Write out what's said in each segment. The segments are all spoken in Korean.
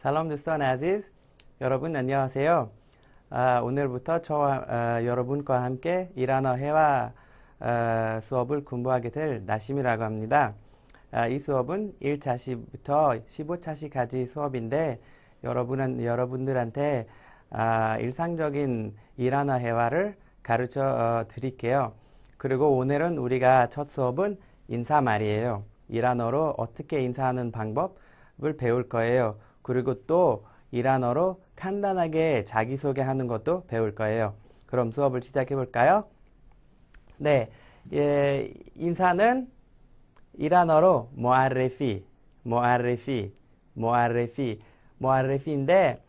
살롬 두선 아지스 여러분 안녕하세요. 아, 오늘부터 저와 아, 여러분과 함께 이란어 회화 아, 수업을 공부하게 될 나심이라고 합니다. 아, 이 수업은 1차시부터 15차시까지 수업인데 여러분은 여러분들한테 아, 일상적인 이란어 회화를 가르쳐 어, 드릴게요. 그리고 오늘은 우리가 첫 수업은 인사 말이에요. 이란어로 어떻게 인사하는 방법을 배울 거예요. 그리고 또 이란어로 간단하게 자기소개하는 것도 배울 거예요. 그럼 수업을 시작해 볼까요? 네, 예, 인사는 이란어로 모아레피, 모아레피, 모아레피, 모아레피인데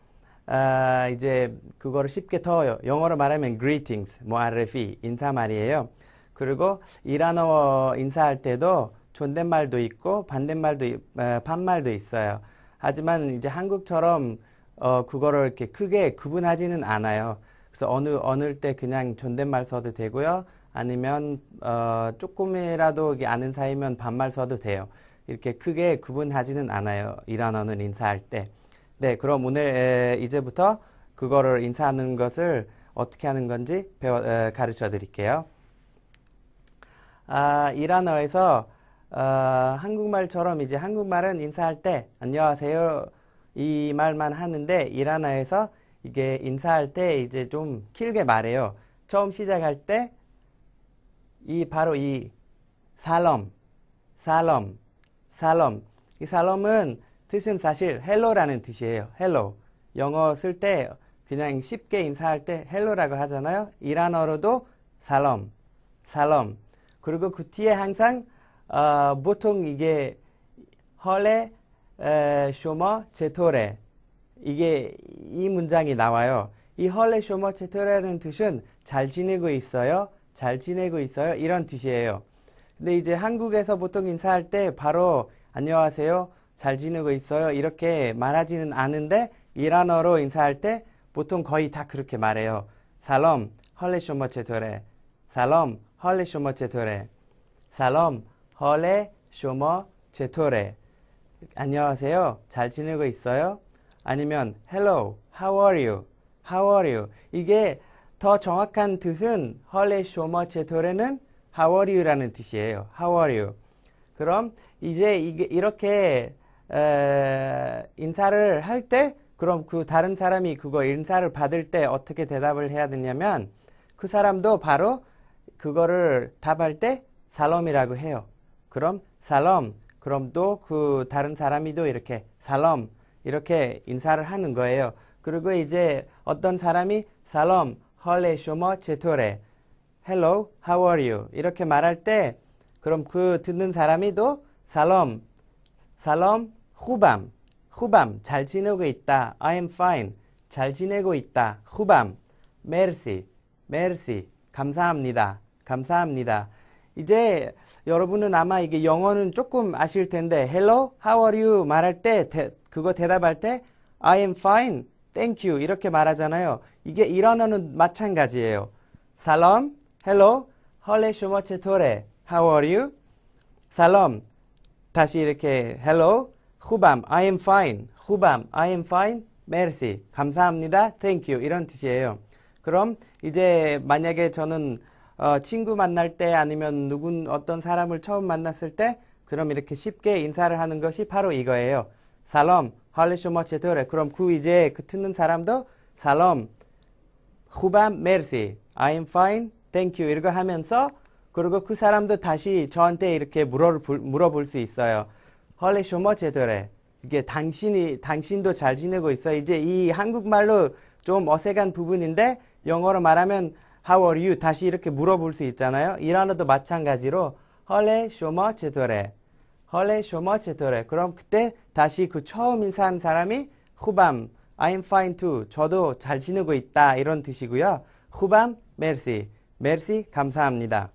아, 어, 이제 그거를 쉽게 더 영어로 말하면 greetings, 모아레피, 인사말이에요. 그리고 이란어 인사할 때도 존댓말도 있고 반대말도 어, 반말도 있어요. 하지만 이제 한국처럼 어, 그거를 이렇게 크게 구분하지는 않아요. 그래서 어느, 어느 때 그냥 존댓말 써도 되고요. 아니면, 어, 조금이라도 아는 사이면 반말 써도 돼요. 이렇게 크게 구분하지는 않아요. 이란 어는 인사할 때. 네, 그럼 오늘 에, 이제부터 그거를 인사하는 것을 어떻게 하는 건지 배워, 가르쳐 드릴게요. 아, 이란어에서 어, 한국말처럼 이제 한국말은 인사할 때 안녕하세요 이 말만 하는데 이라나에서 이게 인사할 때 이제 좀 길게 말해요. 처음 시작할 때 이 바로 이 살롬, 살롬, 살롬. 이 살롬은 뜻은 사실 헬로라는 뜻이에요. 헬로. 영어 쓸 때 그냥 쉽게 인사할 때 헬로라고 하잖아요. 이란어로도 살롬, 살롬. 그리고 그 뒤에 항상 아, 보통 이게 헐레 에, 쇼머 제토레 이게 이 문장이 나와요. 이 헐레 쇼머 제토레라는 뜻은 잘 지내고 있어요. 잘 지내고 있어요. 이런 뜻이에요. 근데 이제 한국에서 보통 인사할 때 바로 안녕하세요. 잘 지내고 있어요. 이렇게 말하지는 않은데 이란어로 인사할 때 보통 거의 다 그렇게 말해요. 살롬 헐레 쇼머 제토레 살롬 헐레 쇼머 제토레 살롬 헐레 쇼머 제토레 안녕하세요. 잘 지내고 있어요? 아니면 hello, how are you? how are you? 이게 더 정확한 뜻은 헐레 쇼머 제토레는 how are you라는 뜻이에요. how are you? 그럼 이제 이렇게 에, 인사를 할 때 그럼 그 다른 사람이 그거 인사를 받을 때 어떻게 대답을 해야 되냐면 그 사람도 바로 그거를 답할 때 살롬이라고 해요. 그럼 살럼 그럼 또 그 다른 사람이도 이렇게 살럼 이렇게 인사를 하는 거예요. 그리고 이제 어떤 사람이 살럼 헐레 쇼머 제토레 h e l l r e 이렇게 말할 때 그럼 그 듣는 사람이 도 살럼 살럼 후밤 후밤 잘 지내고 있다. I am fine. 잘 지내고 있다. 후밤 메르시 메르시 감사합니다. 감사합니다. 이제 여러분은 아마 이게 영어는 조금 아실 텐데 Hello, how are you 말할 때 대, 그거 대답할 때 I am fine, thank you 이렇게 말하잖아요. 이게 이런 언어는 마찬가지예요. 살롬, Hello, 헐레 슈머체 토레, how are you? 살롬, 다시 이렇게 Hello, 후밤, I am fine, 후밤, I am fine, merci, 감사합니다, thank you 이런 뜻이에요. 그럼 이제 만약에 저는 어, 친구 만날 때 아니면 누군 어떤 사람을 처음 만났을 때 그럼 이렇게 쉽게 인사를 하는 것이 바로 이거예요. 살롬, 할리쇼머 제토레. 그럼 그 이제 그 듣는 사람도 살롬, 후밤 메르시, I'm fine, thank you. 이렇게 하면서 그리고 그 사람도 다시 저한테 이렇게 물어볼, 물어볼 수 있어요. 헐리쇼머 제더래. 이게 당신이, 당신도 잘 지내고 있어. 이제 이 한국말로 좀 어색한 부분인데 영어로 말하면 How are you? 다시 이렇게 물어볼 수 있잖아요. 이란어도 마찬가지로 헐레 쇼머 제토레 헐레 쇼머 제토레 그럼 그때 다시 그 처음 인사한 사람이 후밤 I'm fine too. 저도 잘 지내고 있다. 이런 뜻이고요. 후밤 메르시 메르시 감사합니다.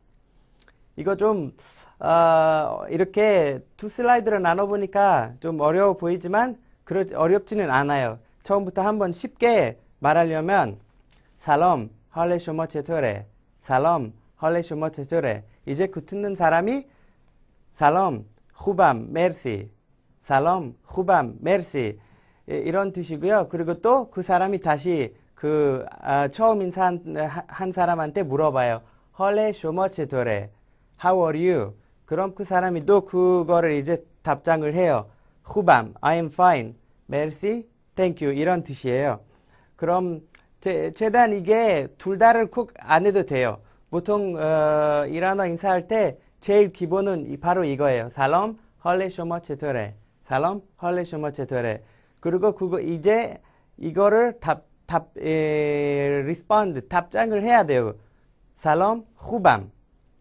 이거 좀 어, 이렇게 두슬라이드를 나눠보니까 좀 어려워 보이지만 그러, 어렵지는 않아요. 처음부터 한번 쉽게 말하려면 살롬 헐레 쇼머 제토레 살럼 헐레 쇼머 제토레 이제 그 듣는 사람이 살럼 후밤 메르시 살럼 후밤 메르시 이런 뜻이고요. 그리고 또 그 사람이 다시 그 아, 처음 인사한 한 사람한테 물어봐요. 헐레 쇼머 제토레 How are you? 그럼 그 사람이 또 그거를 이제 답장을 해요. 후밤, I am fine, merci, thank you 이런 뜻이에요. 그럼 제, 재단 이게 둘 다를 꼭안 해도 돼요. 보통 어, 이란어 인사할 때 제일 기본은 바로 이거예요. 살롬 헐레 쇼머 제토레. 살롬 헐레 쇼머 제토레. 그리고 그거 이제 이거를 답, 답, 에, 리스폰드, 답장을 해야 돼요. 살롬 후밤.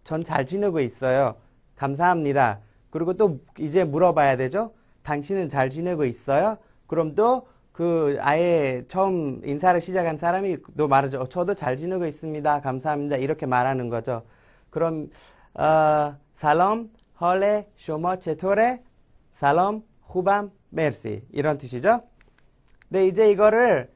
전잘 지내고 있어요. 감사합니다. 그리고 또 이제 물어봐야 되죠. 당신은 잘 지내고 있어요? 그럼 또그 아예 처음 인사를 시작한 사람이 또 말하죠. 어, 저도 잘 지내고 있습니다. 감사합니다. 이렇게 말하는 거죠. 그럼 어, 살롬, 헐레, 쇼머, 제토레, 살롬, 후밤, 메르시 이런 뜻이죠. 근데 이제 이거를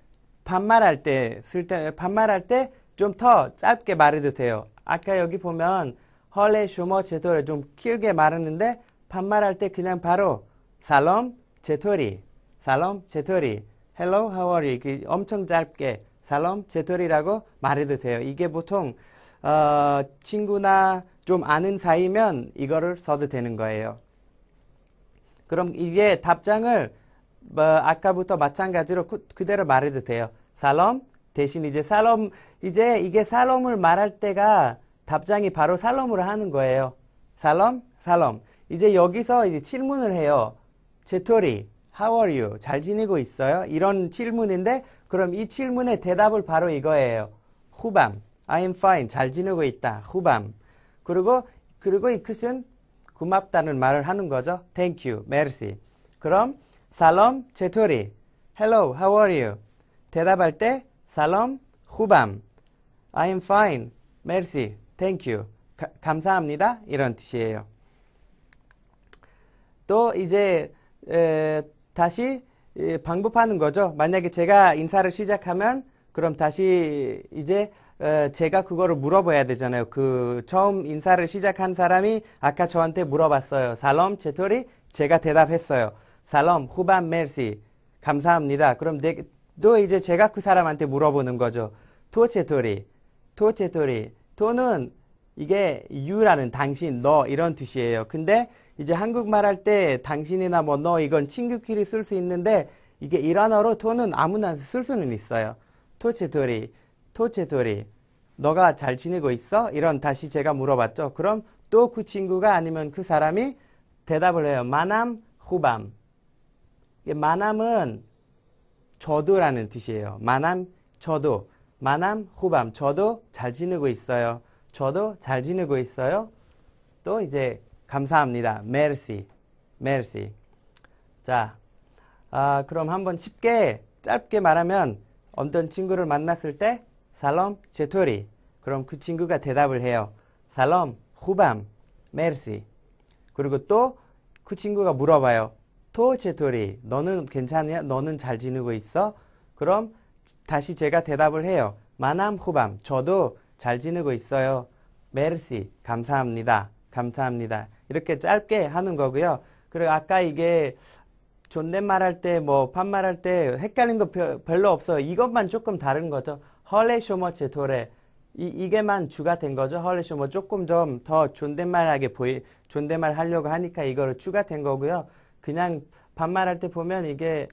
반말할 때 쓸 때 반말할 때 좀 더 짧게 말해도 돼요. 아까 여기 보면 헐레, 쇼머, 제토레 좀 길게 말했는데 반말할 때 그냥 바로 살롬, 제토리 살롬 제토리, 헬로 하워리 그 엄청 짧게 살롬 제토리라고 말해도 돼요. 이게 보통 어, 친구나 좀 아는 사이면 이거를 써도 되는 거예요. 그럼 이게 답장을 뭐 아까부터 마찬가지로 그, 그대로 말해도 돼요. 살롬 대신 이제 살롬 이제 이게 살롬을 말할 때가 답장이 바로 살롬으로 하는 거예요. 살롬 살롬 이제 여기서 이제 질문을 해요. 제토리 How are you? 잘 지내고 있어요? 이런 질문인데 그럼 이 질문의 대답을 바로 이거예요. 후밤. I am fine. 잘 지내고 있다. 후밤. 그리고 그리고 이끝은 고맙다는 말을 하는 거죠. Thank you. Merci. 그럼 살롬 제토리. Hello. How are you? 대답할 때 살롬 후밤. I am fine. Merci. Thank you. 가, 감사합니다. 이런 뜻이에요. 또 이제 에, 다시 예, 방법하는 거죠. 만약에 제가 인사를 시작하면 그럼 다시 이제 어, 제가 그거를 물어봐야 되잖아요. 그 처음 인사를 시작한 사람이 아까 저한테 물어봤어요. 살롬 제토리 제가 대답했어요. 살롬 후반 메르시 감사합니다. 그럼 내, 또 이제 제가 그 사람한테 물어보는 거죠. 토 제토리 토 제토리 토는 이게 유라는 당신 너 이런 뜻이에요. 근데 이제 한국말 할 때 당신이나 뭐 너 이건 친구끼리 쓸 수 있는데 이게 이환어로 토는 아무나 쓸 수는 있어요. 토체토리, 토체토리. 너가 잘 지내고 있어? 이런 다시 제가 물어봤죠. 그럼 또 그 친구가 아니면 그 사람이 대답을 해요. 마남, 후밤. 마남은 저도라는 뜻이에요. 마남, 저도. 마남, 후밤. 저도 잘 지내고 있어요. 저도 잘 지내고 있어요. 또 이제 감사합니다. 메르시. 메르시. 자, 아, 그럼 한번 쉽게 짧게 말하면 어떤 친구를 만났을 때 살롬 제토리. 그럼 그 친구가 대답을 해요. 살롬 후밤 메르시. 그리고 또 그 친구가 물어봐요. 토 제토리. 너는 괜찮냐? 너는 잘 지내고 있어? 그럼 다시 제가 대답을 해요. 마남 후밤. 저도 잘 지내고 있어요. 메르시. 감사합니다. 감사합니다. 이렇게 짧게 하는 거고요. 그리고 아까 이게 존댓말 할 때 뭐 반말 할 때 헷갈린 거 별로 없어요. 이것만 조금 다른 거죠. 헐레 쇼머 제토레 이, 이게만 주가 된 거죠. 헐레 쇼머 조금 더, 더 존댓말하게 보이 존댓말 하려고 하니까 이거를 추가된 거고요. 그냥 반말할 때 보면 이게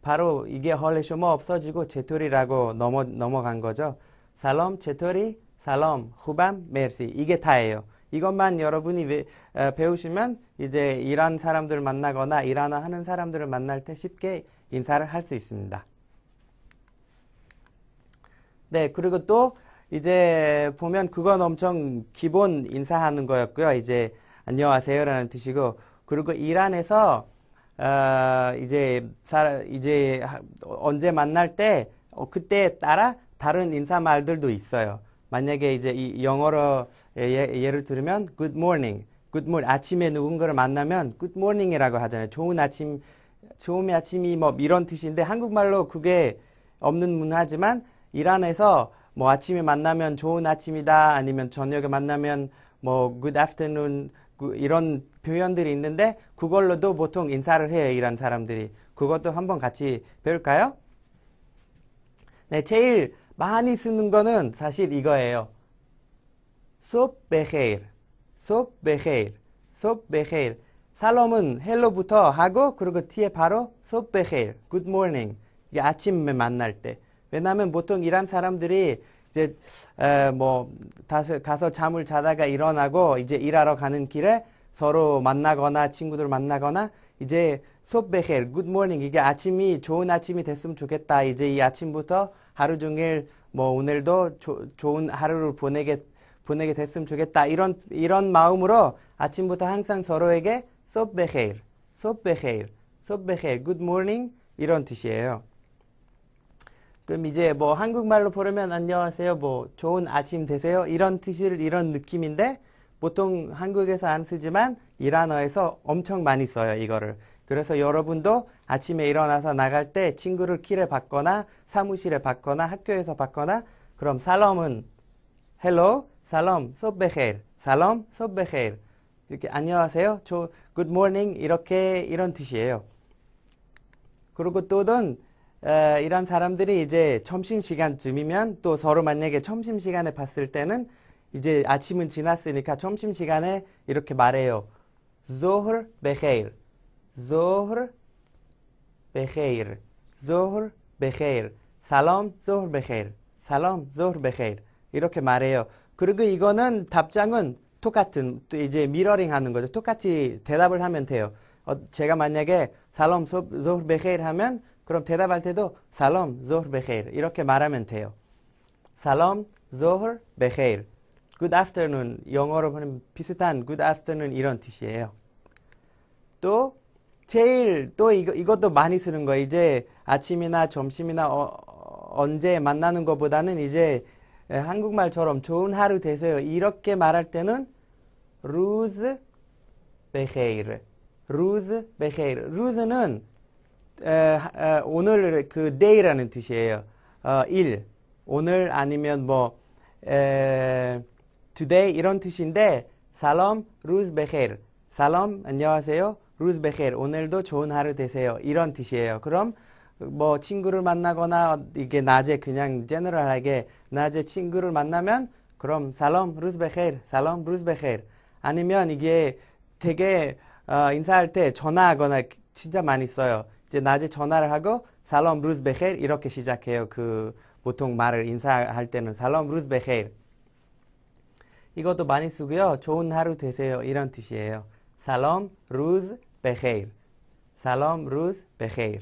바로 이게 헐레 쇼머 없어지고 제토리라고 넘어 넘어간 거죠. 살롬 제토리 살롬 후밤 메르시 이게 다예요. 이것만 여러분이 어, 배우시면 이제 일한 사람들을 만나거나 일하나 하는 사람들을 만날 때 쉽게 인사를 할 수 있습니다. 네, 그리고 또 이제 보면 그건 엄청 기본 인사하는 거였고요. 이제 안녕하세요라는 뜻이고 그리고 이란에서 어, 이제 사, 이제 언제 만날 때 어, 그때에 따라 다른 인사 말들도 있어요. 만약에 이제 이 영어로 예, 예 를 들으면 good morning, good morning 아침에 누군가를 만나면 good morning이라고 하잖아요. 좋은 아침, 좋은 아침이 뭐 이런 뜻인데 한국말로 그게 없는 문화지만 이란에서 뭐 아침에 만나면 좋은 아침이다 아니면 저녁에 만나면 뭐 good afternoon 이런 표현들이 있는데 그걸로도 보통 인사를 해요 이런 사람들이 그것도 한번 같이 배울까요? 네, 제일 많이 쓰는 거는 사실 이거예요. 소베헤일, 소베헤일, 소베헤일. 살롬은 헬로부터 하고 그리고 뒤에 바로 소베헤일, 굿모닝. 이게 아침에 만날 때. 왜냐하면 보통 이런 사람들이 이제 에, 뭐 다시 가서 잠을 자다가 일어나고 이제 일하러 가는 길에 서로 만나거나 친구들 만나거나 이제 소베헬 굿모닝 이게 아침이 좋은 아침이 됐으면 좋겠다. 이제 이 아침부터 하루 종일 뭐 오늘도 조, 좋은 하루를 보내게 보내게 됐으면 좋겠다. 이런 이런 마음으로 아침부터 항상 서로에게 소베헬 소베헬 소베헬 굿모닝 이런 뜻이에요. 그럼 이제 뭐 한국말로 부르면 안녕하세요, 뭐 좋은 아침 되세요 이런 뜻을 이런 느낌인데 보통 한국에서 안 쓰지만 이란어에서 엄청 많이 써요 이거를. 그래서 여러분도 아침에 일어나서 나갈 때 친구를 길에 받거나 사무실에 받거나 학교에서 받거나 그럼 살롬은 헬로 l 살롬, 소베헬, 살롬, 소베헬 이렇게 안녕하세요, 저 good morning 이렇게 이런 뜻이에요. 그리고 또는 에, 이런 사람들이 이제 점심 시간쯤이면 또 서로 만약에 점심 시간에 봤을 때는 이제 아침은 지났으니까 점심 시간에 이렇게 말해요. Zohr Beheil. ظهر بخیر ظهر بخیر سلام ظهر بخیر سلام ظهر بخیر 이렇게 말해요. 그리고 이거는 답장은 똑같은 이제 미러링 하는 거죠. 똑같이 대답을 하면 돼요. 어, 제가 만약에 살롬 조흐 베헤일 하면 그럼 대답할 때도 살롬 조흐 베헤일 이렇게 말하면 돼요. 살롬 조흐 베헤일 Good afternoon 영어로 보면 비슷한 good afternoon 이런 뜻이에요. 또 제일 또 이거, 이것도 많이 쓰는 거 이제 아침이나 점심이나 어, 언제 만나는 것보다는 이제 한국말처럼 좋은 하루 되세요. 이렇게 말할 때는 루즈 베헤이르 루즈 베헤이르 루즈는 에, 에, 오늘 그 day라는 뜻이에요. 어, 일 오늘 아니면 뭐 에, t o 이런 뜻인데 살롬 루즈 베헤이르 살롬 안녕하세요. 루즈베헬 오늘도 좋은 하루 되세요. 이런 뜻이에요. 그럼 뭐 친구를 만나거나 이게 낮에 그냥 제너럴하게 낮에 친구를 만나면 그럼 살롬 루즈베헬 살롬 루즈베헬 아니면 이게 되게 어, 인사할 때 전화하거나 진짜 많이 써요. 이제 낮에 전화를 하고 살롬 루즈베헬 이렇게 시작해요. 그 보통 말을 인사할 때는 살롬 루즈베헬 이것도 많이 쓰고요. 좋은 하루 되세요. 이런 뜻이에요. 살롬 루즈 بخیر سلام روز بخیر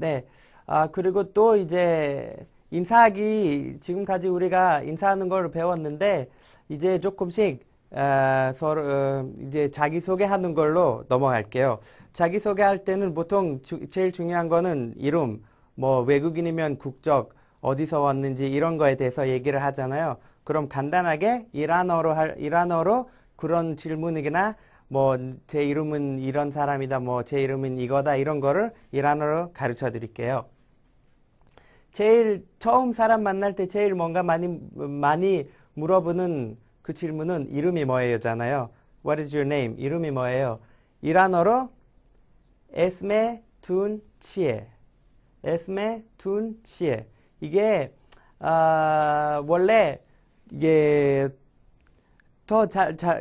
네 아, 그리고 또 이제 인사하기 지금까지 우리가 인사하는 걸 배웠는데 이제 조금씩 어, 서로 어, 이제 자기 소개하는 걸로 넘어갈게요. 자기 소개할 때는 보통 주, 제일 중요한 거는 이름, 뭐 외국인이면 국적, 어디서 왔는지 이런 거에 대해서 얘기를 하잖아요. 그럼 간단하게 이란어로 할, 이란어로 그런 질문이나 뭐제 이름은 이런 사람이다, 뭐 제 이름은 이거다 이런 거를 이란어로 가르쳐 드릴게요. 제일 처음 사람 만날 때 제일 뭔가 많이 많이 물어보는 그 질문은 이름이 뭐예요잖아요. What is your name? 이름이 뭐예요? 이란어로 에스메 둔 치에 에스메 둔 치에 이게 아, 원래 이게 더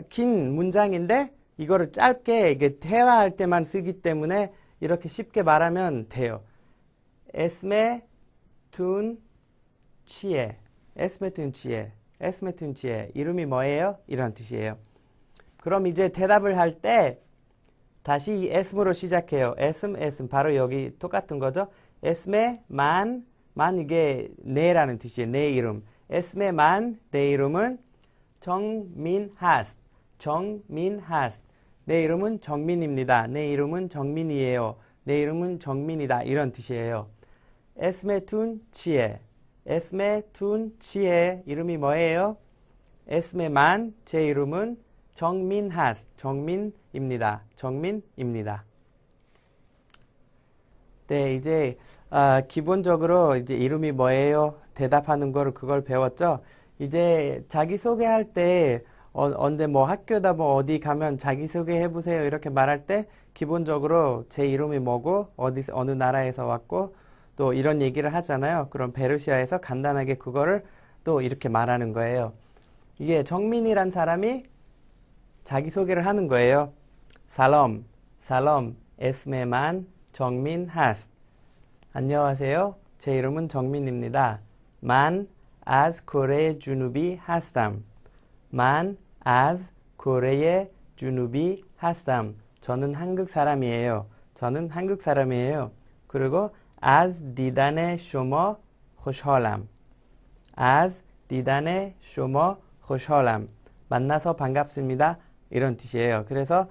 긴 문장인데 이거를 짧게 이게 대화할 때만 쓰기 때문에 이렇게 쉽게 말하면 돼요. 에스메 툰 치에 에스메 툰 치에 에스메 툰 치에 이름이 뭐예요? 이런 뜻이에요. 그럼 이제 대답을 할 때 다시 이 에스므로 시작해요. 에스에스 바로 여기 똑같은 거죠. 에스메 만만 이게 내라는 뜻이에요. 내 네 이름. 에스메 만내 네 이름은 정민하스 정민하스 내 이름은 정민입니다. 내 이름은 정민이에요. 내 이름은 정민이다. 이런 뜻이에요. 에스메 툰 치에. 에스메 툰 치에. 이름이 뭐예요? 에스메만. 제 이름은 정민하스. 정민입니다. 정민입니다. 네, 이제 아, 기본적으로 이제 이름이 뭐예요? 대답하는 거를 그걸 배웠죠. 이제 자기 소개할 때 어, 언제 뭐 학교다 뭐 어디 가면 자기소개해 보세요 이렇게 말할 때 기본적으로 제 이름이 뭐고 어디 어느 나라에서 왔고 또 이런 얘기를 하잖아요. 그럼 베르시아에서 간단하게 그거를 또 이렇게 말하는 거예요. 이게 정민이란 사람이 자기소개를 하는 거예요. 살롬, 살롬, 에스메만, 정민, 하스. 안녕하세요. 제 이름은 정민입니다. 만, 아스 코레 주누비 하스담. 만, از ک 레의 주누비 하스 ه 저는 한국 사람이에요. 저는 한국 사람이에요. 그리고 از دیدن ش خوشحالم. از دیدن ش خوشحالم. 만나서 반갑습니다. 이런 뜻이에요. 그래서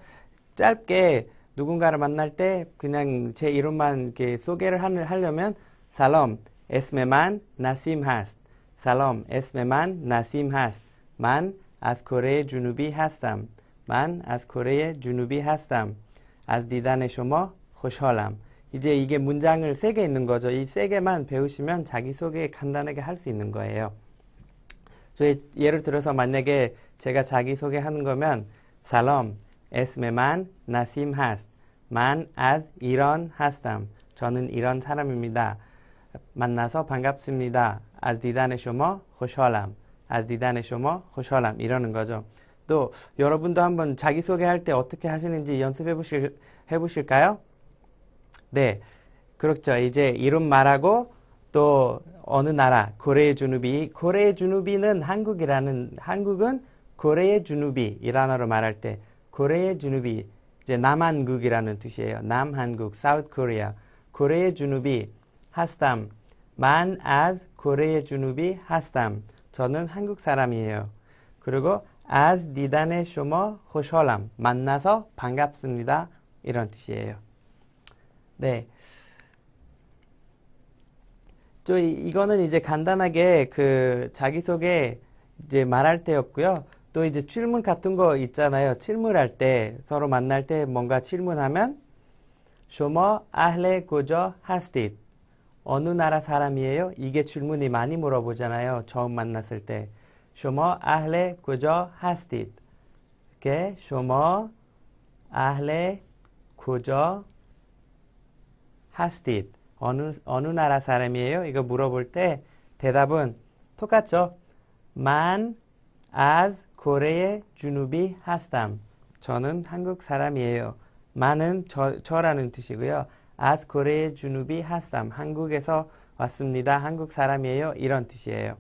짧게 누군가를 만날 때 그냥 제 이름만 이렇게 소개를 하려면 살롬 에스메만 나심 하스 살롬 에스메만 나심 하스 만 از کره جنوبی هستم من از کره جنوبی هستم از دیدن شما خوشحالم 이제 이게 문장을 세 개 있는 거죠. 이 세 개만 배우시면 자기소개 간단하게 할 수 있는 거예요. 저희 예를 들어서 만약에 제가 자기소개 하는 거면 살롬, 에스메만, 나심 하스, 만, 아 s 이런, 하스담 저는 이런 사람입니다. 만나서 반갑습니다. 아 ز 디다네 쇼 ش 호 ا 람 از دیدن شما خوشحالم 이러는 거죠. 또 여러분도 한번 자기소개할 때 어떻게 하시는지 연습해 보실 해 보실까요? 네. 그렇죠. 이제 이런 말하고 또 어느 나라 고래의 주누비 고래의 주누비는 한국이라는 한국은 고래의 주누비 이란어로 말할 때 고래의 주누비 이제 남한국이라는 뜻이에요. 남한국 사우 u 코리아 o r e 고래의 주누비 하스담 만 as 고래의 주누비 하스담 저는 한국 사람이에요. 그리고 as 니단의 쇼머 호셜람 만나서 반갑습니다. 이런 뜻이에요. 네. 저 이거는 이제 간단하게 그 자기소개 이제 말할 때였고요. 또 이제 질문 같은 거 있잖아요. 질문할 때 서로 만날 때 뭔가 질문하면 쇼머 아헬레 고저 하스티드 어느 나라 사람이에요? 이게 질문이 많이 물어보잖아요. 처음 만났을 때. 쇼머 아hle 저 하스티 이렇게 쇼머 아hle 저 하스티 어느 어느 나라 사람이에요? 이거 물어볼 때 대답은 똑같죠. 만아 s 고레의 주누비 하스담 저는 한국 사람이에요. 만은 저, 저라는 뜻이고요. as 코레의 주누비 하삼 한국에서 왔습니다. 한국 사람이에요. 이런 뜻이에요.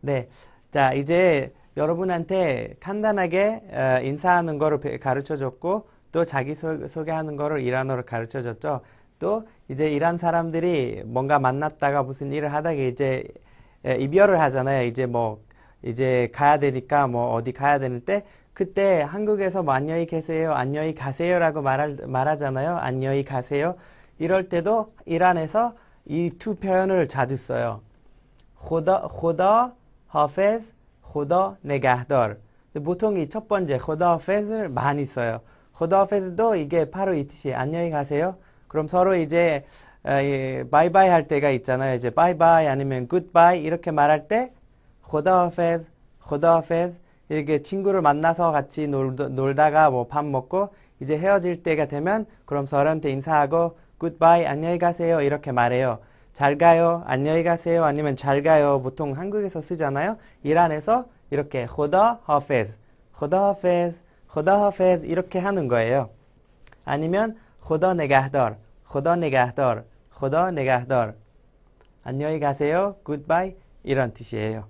네. 자, 이제 여러분한테 간단하게 어, 인사하는 거를 가르쳐 줬고 또 자기 소, 개하는 거를 이란어로 가르쳐 줬죠. 또 이제 이란 사람들이 뭔가 만났다가 무슨 일을 하다가 이제 이별을 하잖아요. 이제 뭐 이제 가야 되니까 뭐 어디 가야 되는때 그때 한국에서 뭐 안녕히 계세요, 안녕히 가세요라고 말할, 말하잖아요. 안녕히 가세요. 이럴 때도 이란에서 이 두 표현을 자주 써요. 호더, 호더, 하페즈, 호더, 네가돌. 보통 이 첫 번째 호더 하페즈를 많이 써요. 호더 하페즈도 이게 바로 이 뜻이 에요 안녕히 가세요. 그럼 서로 이제 바이바이 할 때가 있잖아요. 이제 바이바이 아니면 굿바이 이렇게 말할 때 호더 하페즈, 호더 하페즈, 이렇게 친구를 만나서 같이 놀, 다가 뭐 밥 먹고 이제 헤어질 때가 되면 그럼 서로한테 인사하고 굿바이 안녕히 가세요 이렇게 말해요. 잘 가요 안녕히 가세요 아니면 잘 가요 보통 한국에서 쓰잖아요. 이란에서 이렇게 호더 허페즈 호더 허페즈 호더 허페즈 이렇게 하는 거예요. 아니면 호더 네가더 호더 네가더 호더 네가더 안녕히 가세요 굿바이 이런 뜻이에요.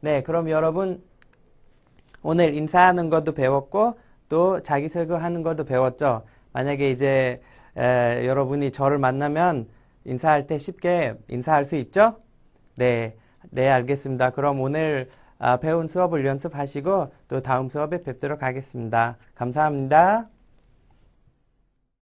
네, 그럼 여러분 오늘 인사하는 것도 배웠고 또 자기소개하는 것도 배웠죠. 만약에 이제 에, 여러분이 저를 만나면 인사할 때 쉽게 인사할 수 있죠? 네, 네 알겠습니다. 그럼 오늘 아, 배운 수업을 연습하시고 또 다음 수업에 뵙도록 하겠습니다. 감사합니다.